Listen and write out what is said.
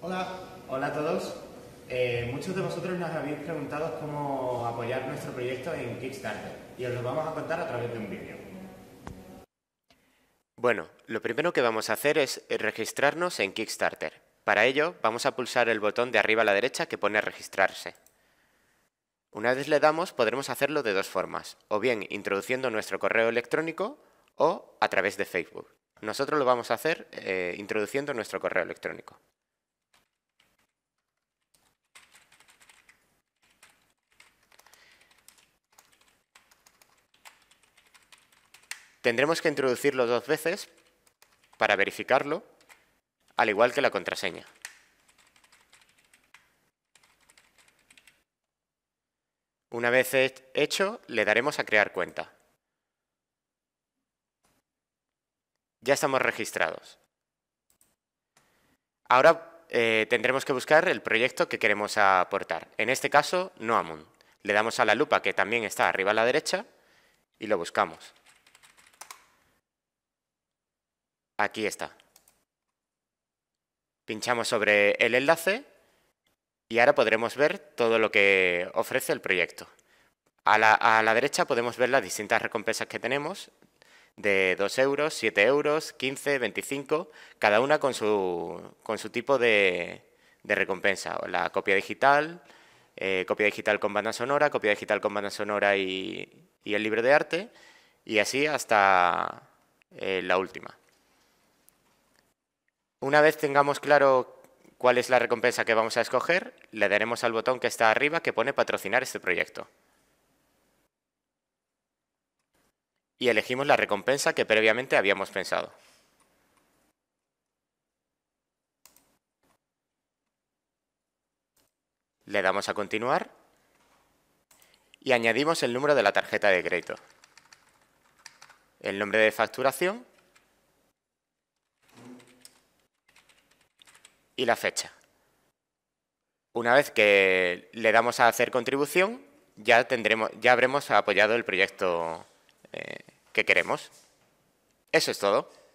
Hola. Hola a todos. Eh, muchos de vosotros nos habéis preguntado cómo apoyar nuestro proyecto en Kickstarter y os lo vamos a contar a través de un vídeo. Bueno, lo primero que vamos a hacer es registrarnos en Kickstarter. Para ello, vamos a pulsar el botón de arriba a la derecha que pone registrarse. Una vez le damos, podremos hacerlo de dos formas, o bien introduciendo nuestro correo electrónico o a través de Facebook. Nosotros lo vamos a hacer eh, introduciendo nuestro correo electrónico. Tendremos que introducirlo dos veces para verificarlo, al igual que la contraseña. Una vez hecho, le daremos a crear cuenta. Ya estamos registrados. Ahora eh, tendremos que buscar el proyecto que queremos aportar. En este caso, Noamun. Le damos a la lupa que también está arriba a la derecha y lo buscamos. Aquí está. Pinchamos sobre el enlace y ahora podremos ver todo lo que ofrece el proyecto. A la, derecha podemos ver las distintas recompensas que tenemos de 2 euros, 7 euros, 15, 25, cada una con su, tipo de, recompensa. La copia digital, eh, copia digital con banda sonora, copia digital con banda sonora y, el libro de arte, y así hasta eh, la última. Una vez tengamos claro cuál es la recompensa que vamos a escoger, le daremos al botón que está arriba que pone patrocinar este proyecto. Y elegimos la recompensa que previamente habíamos pensado. Le damos a continuar y añadimos el número de la tarjeta de crédito, el nombre de facturación y la fecha. Una vez que le damos a hacer contribución, ya, tendremos, ya habremos apoyado el proyecto eh, que queremos. Eso es todo.